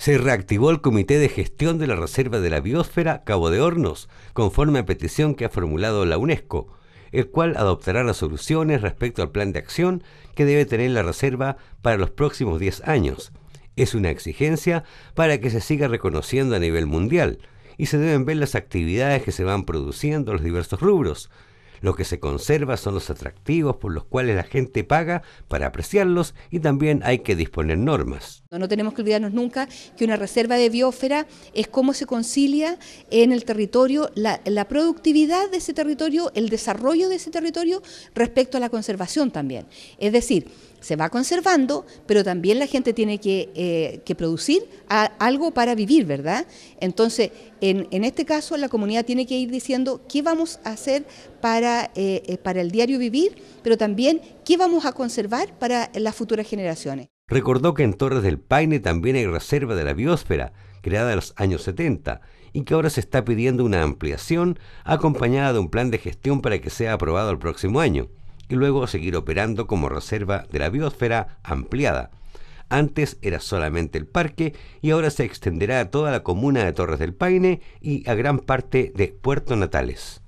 se reactivó el Comité de Gestión de la Reserva de la Biosfera Cabo de Hornos, conforme a petición que ha formulado la UNESCO, el cual adoptará las soluciones respecto al plan de acción que debe tener la reserva para los próximos 10 años. Es una exigencia para que se siga reconociendo a nivel mundial y se deben ver las actividades que se van produciendo en los diversos rubros, lo que se conserva son los atractivos por los cuales la gente paga para apreciarlos y también hay que disponer normas. No, tenemos que olvidarnos nunca que una reserva de biosfera es cómo se concilia en el territorio la, productividad de ese territorio, el desarrollo de ese territorio respecto a la conservación también. Es decir, se va conservando, pero también la gente tiene que, eh, producir algo para vivir, ¿verdad? Entonces, en, este caso, la comunidad tiene que ir diciendo qué vamos a hacer para, eh, eh, para el diario vivir, pero también qué vamos a conservar para las futuras generaciones. Recordó que en Torres del Paine también hay reserva de la biosfera, creada en los años 70, y que ahora se está pidiendo una ampliación acompañada de un plan de gestión para que sea aprobado el próximo año, y luego seguir operando como reserva de la biosfera ampliada antes era solamente el parque y ahora se extenderá a toda la comuna de Torres del Paine y a gran parte de Puerto Natales.